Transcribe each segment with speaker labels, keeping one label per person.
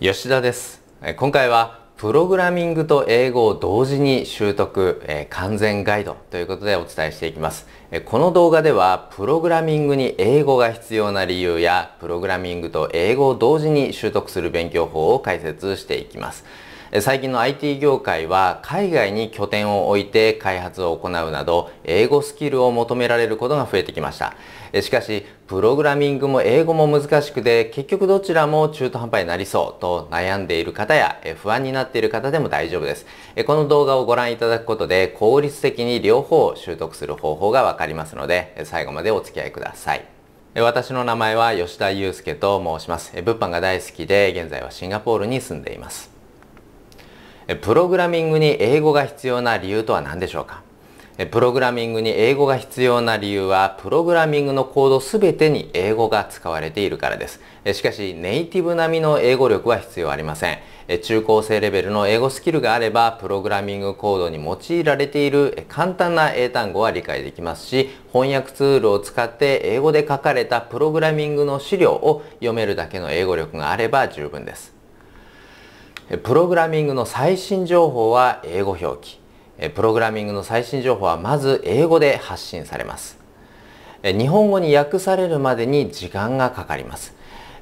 Speaker 1: 吉田です今回はプログラミングと英語を同時に習得、え完全ガイドということでお伝えしていきます、えこの動画ではプログラミングに英語が必要な理由やプログラミングと英語を同時に習得する勉強法を解説していきます最近の IT 業界は海外に拠点を置いて開発を行うなど英語スキルを求められることが増えてきましたしかしプログラミングも英語も難しくて結局どちらも中途半端になりそうと悩んでいる方や不安になっている方でも大丈夫ですこの動画をご覧いただくことで効率的に両方を習得する方法がわかりますので最後までお付き合いください私の名前は吉田祐介と申します。物販が大好きで、現在はシンガポールに住んでいます。プログラミングに英語が必要な理由とは何でしょうかプログラミングに英語が必要な理由は、プログラミングのコードすべてに英語が使われているからです。しかし、ネイティブ並みの英語力は必要ありません。中高生レベルの英語スキルがあれば、プログラミングコードに用いられている簡単な英単語は理解できますし、翻訳ツールを使って英語で書かれたプログラミングの資料を読めるだけの英語力があれば十分です。プログラミングの最新情報は英語表記。プログラミングの最新情報はまず英語で発信されます。日本語に訳されるまでに時間がかかります。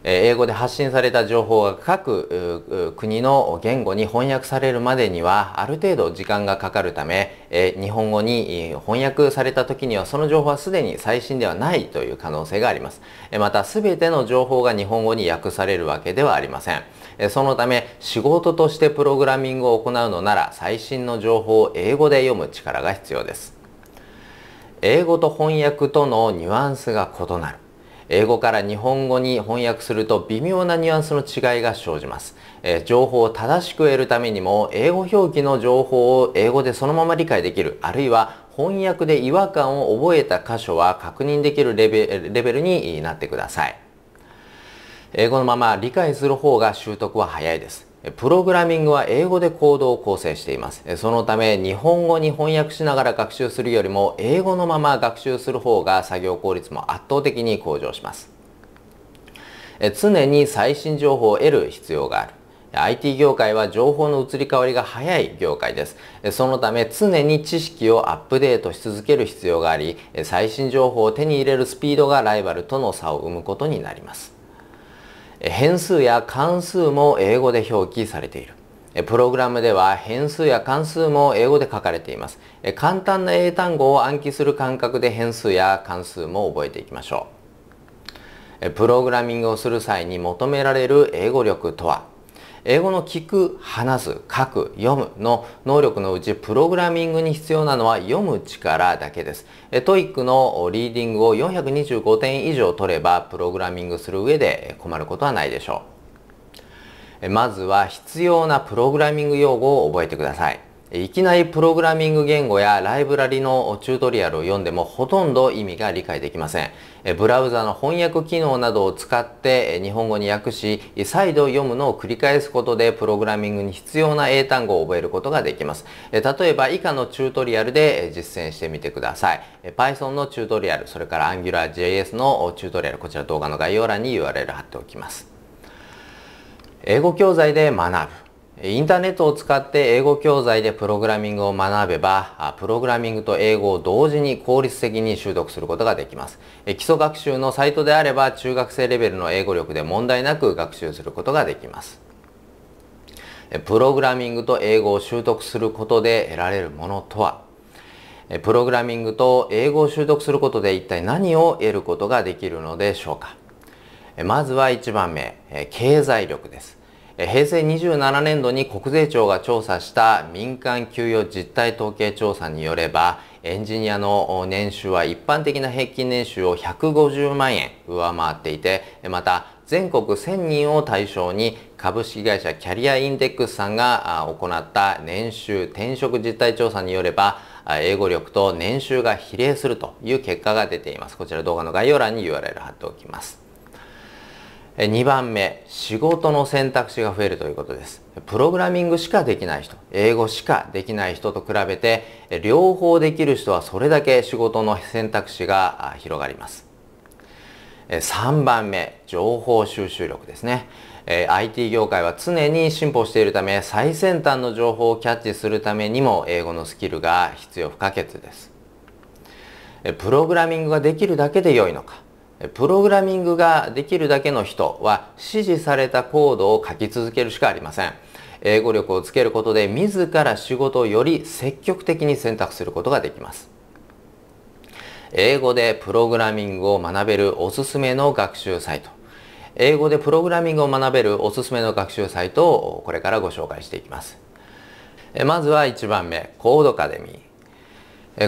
Speaker 1: 英語で発信された情報が各国の言語に翻訳されるまでにはある程度時間がかかるため日本語に翻訳された時にはその情報はすでに最新ではないという可能性がありますまた全ての情報が日本語に訳されるわけではありませんそのため仕事としてプログラミングを行うのなら最新の情報を英語で読む力が必要です。英語と翻訳とのニュアンスが異なる。英語から日本語に翻訳すると微妙なニュアンスの違いが生じます。え情報を正しく得るためにも英語表記の情報を英語でそのまま理解できるあるいは翻訳で違和感を覚えた箇所は確認できるレベルになってください。英語のまま理解する方が習得は早いです。プログラミングは英語で行動を構成しています。そのため、日本語に翻訳しながら学習するよりも、英語のまま学習する方が作業効率も圧倒的に向上します。常に最新情報を得る必要がある。IT 業界は情報の移り変わりが早い業界です。そのため常に知識をアップデートし続ける必要があり、最新情報を手に入れるスピードがライバルとの差を生むことになります。変数や関数も英語で表記されている。プログラムでは変数や関数も英語で書かれています。簡単な英単語を暗記する感覚で変数や関数も覚えていきましょう。プログラミングをする際に求められる英語力とは英語の聞く、話す、書く、読むの能力のうちプログラミングに必要なのは読む力だけです。トイックのリーディングを425点以上取ればプログラミングする上で困ることはないでしょう。まずは必要なプログラミング用語を覚えてください。いきなりプログラミング言語やライブラリのチュートリアルを読んでもほとんど意味が理解できません。ブラウザの翻訳機能などを使って日本語に訳し、再度読むのを繰り返すことでプログラミングに必要な英単語を覚えることができます。例えば以下のチュートリアルで実践してみてください。Python のチュートリアル、それから AngularJS のチュートリアル、こちら動画の概要欄に URL 貼っておきます。英語教材で学ぶ。インターネットを使って英語教材でプログラミングを学べば、プログラミングと英語を同時に効率的に習得することができます。基礎学習のサイトであれば、中学生レベルの英語力で問題なく学習することができます。プログラミングと英語を習得することで得られるものとはプログラミングと英語を習得することで一体何を得ることができるのでしょうかまずは1番目、経済力です。平成27年度に国税庁が調査した民間給与実態統計調査によればエンジニアの年収は一般的な平均年収を150万円上回っていてまた全国1000人を対象に株式会社キャリアインデックスさんが行った年収転職実態調査によれば英語力と年収が比例するという結果が出ています。こちら動画の概要欄に URL 貼っておきます。2番目、仕事の選択肢が増えるということです。プログラミングしかできない人、英語しかできない人と比べて、両方できる人はそれだけ仕事の選択肢が広がります。3番目、情報収集力ですね。IT 業界は常に進歩しているため、最先端の情報をキャッチするためにも英語のスキルが必要不可欠です。プログラミングができるだけで良いのか、プログラミングができるだけの人は指示されたコードを書き続けるしかありません。英語力をつけることで自ら仕事をより積極的に選択することができます。英語でプログラミングを学べるおすすめの学習サイト。英語でプログラミングを学べるおすすめの学習サイトをこれからご紹介していきます。まずは1番目、コードアカデミー。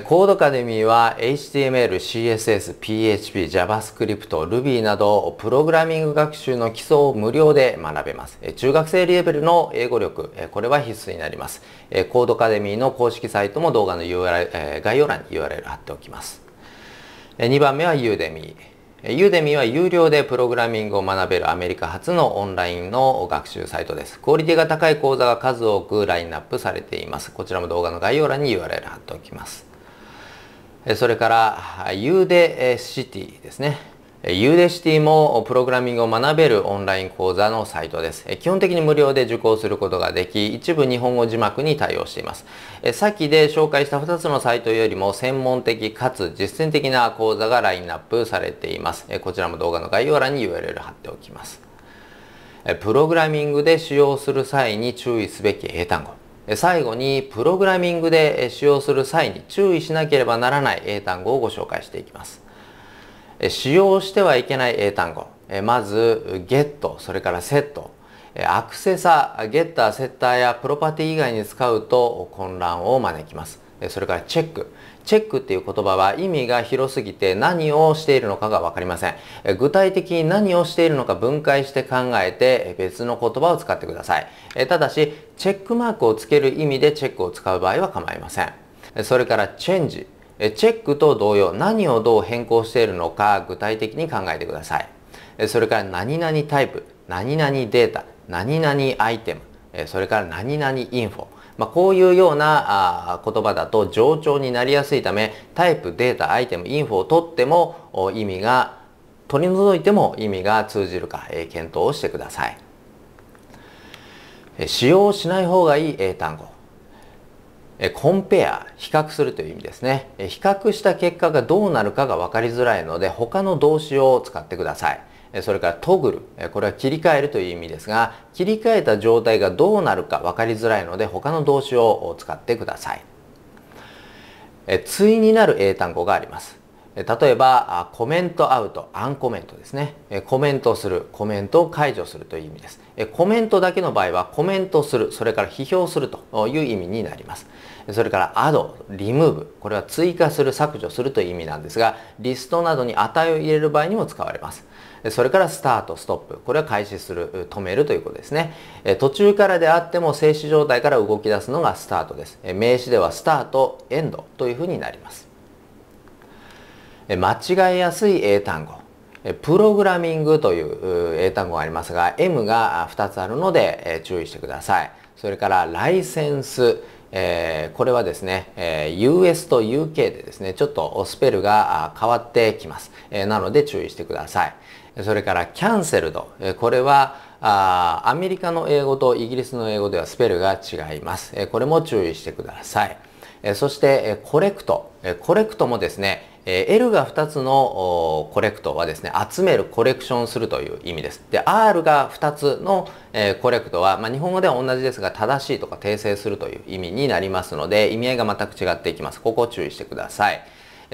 Speaker 1: コードカデミーは HTML、CSS、PHP、JavaScript、Ruby などプログラミング学習の基礎を無料で学べます。中学生レベルの英語力、これは必須になります。コードカデミーの公式サイトも動画の URL 概要欄に URL 貼っておきます。2番目は Udemy。Udemy は有料でプログラミングを学べるアメリカ発のオンラインの学習サイトです。クオリティが高い講座が数多くラインナップされています。こちらも動画の概要欄に URL 貼っておきます。それから、ユーデシティですね。ユーデシティもプログラミングを学べるオンライン講座のサイトです。基本的に無料で受講することができ、一部日本語字幕に対応しています。さっきで紹介した2つのサイトよりも専門的かつ実践的な講座がラインナップされています。こちらも動画の概要欄に URL 貼っておきます。プログラミングで使用する際に注意すべき英単語。最後にプログラミングで使用する際に注意しなければならない英単語をご紹介していきます。使用してはいけない英単語。まず、ゲット、それからセット。アクセサ、ゲッター、セッターやプロパティ以外に使うと混乱を招きます。それからチェック。チェックっていう言葉は意味が広すぎて何をしているのかがわかりません。具体的に何をしているのか分解して考えて別の言葉を使ってください。ただし、チェックマークをつける意味でチェックを使う場合は構いません。それからチェンジ。チェックと同様、何をどう変更しているのか具体的に考えてください。それから何々タイプ、何々データ、何々アイテム、それから何々インフォ。まあ、こういうようなあ言葉だと冗長になりやすいためタイプデータアイテムインフォを取っても意味が取り除いても意味が通じるか、えー、検討をしてください、え使用しない方がいい英単語コンペア、比較するという意味ですね。比較した結果がどうなるかが分かりづらいので、他の動詞を使ってください。それからトグルこれは切り替えるという意味ですが切り替えた状態がどうなるか分かりづらいので他の動詞を使ってください対になる英単語があります例えばコメントアウトアンコメントですねコメントするコメントを解除するという意味ですコメントだけの場合はコメントするそれから批評するという意味になりますそれからアドリムーブこれは追加する削除するという意味なんですがリストなどに値を入れる場合にも使われますそれからスタート、ストップ。これは開始する、止めるということですね。途中からであっても静止状態から動き出すのがスタートです。名詞ではスタート、エンドというふうになります。間違えやすい英単語。プログラミングという英単語がありますが、M が2つあるので注意してください。それからライセンス。えー、これはですね、えー、US と UK でですね、ちょっとスペルが変わってきます。えー、なので注意してください。それからキャンセルド。これはあアメリカの英語とイギリスの英語ではスペルが違います。これも注意してください。そしてコレクト。コレクトもですね、L が2つのコレクトはですね、集める、コレクションするという意味です。で、R が2つのコレクトは、まあ、日本語では同じですが、正しいとか訂正するという意味になりますので、意味合いが全く違っていきます。ここを注意してください。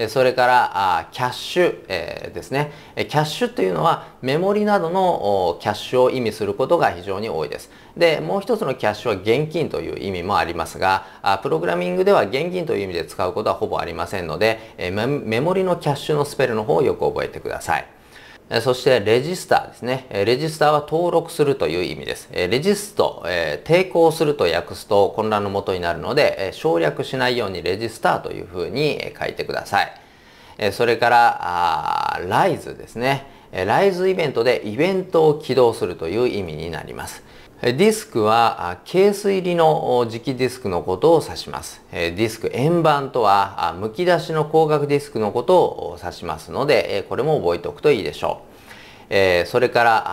Speaker 1: それからキャッシュですね。キャッシュというのはメモリなどのキャッシュを意味することが非常に多いです。で、もう一つのキャッシュは現金という意味もありますが、プログラミングでは現金という意味で使うことはほぼありませんので、メモリのキャッシュのスペルの方をよく覚えてください。そしてレジスターですね。レジスターは登録するという意味です。レジスト、抵抗すると訳すと混乱のもとになるので、省略しないようにレジスターというふうに書いてください。それから、ライズですね。ライズイベントでイベントを起動するという意味になります。ディスクはケース入りの磁気ディスクのことを指します。ディスク円盤とは、剥き出しの光学ディスクのことを指しますので、これも覚えておくといいでしょう。えそれから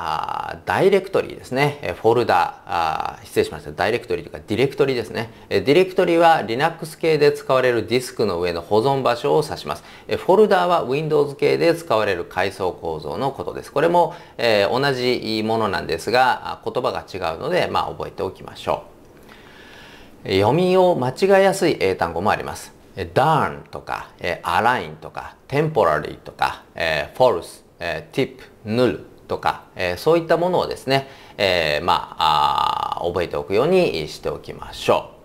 Speaker 1: あダイレクトリーですね、フォルダー失礼しました、ダイレクトリーというかディレクトリーですね。ディレクトリーは Linux 系で使われるディスクの上の保存場所を指します。フォルダーは Windows 系で使われる階層構造のことです。これも、え同じものなんですが、言葉が違うので、まあ、覚えておきましょう。読みを間違えやすい英単語もあります。darn とか、align とか、temporary とか、false え tip, null とか、えー、そういったものをですね、えー、まあ覚えておくようにしておきましょう。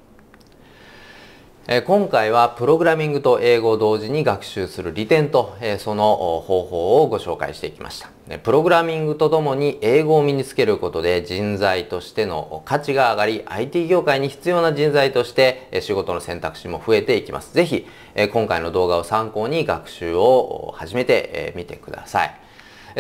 Speaker 1: 今回はプログラミングと英語を同時に学習する利点とその方法をご紹介していきました。プログラミングとともに英語を身につけることで人材としての価値が上がり IT 業界に必要な人材として仕事の選択肢も増えていきます。ぜひ今回の動画を参考に学習を始めてみてください。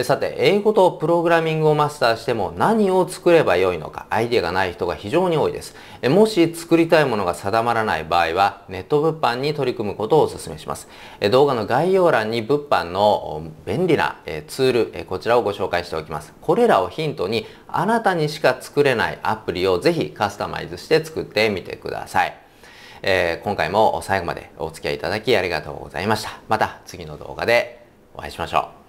Speaker 1: さて、英語とプログラミングをマスターしても何を作ればよいのか、アイデアがない人が非常に多いです。もし作りたいものが定まらない場合は、ネット物販に取り組むことをお勧めします。動画の概要欄に物販の便利なツール、こちらをご紹介しておきます。これらをヒントに、あなたにしか作れないアプリをぜひカスタマイズして作ってみてください。えー、今回も最後までお付き合いいただきありがとうございました。また次の動画でお会いしましょう。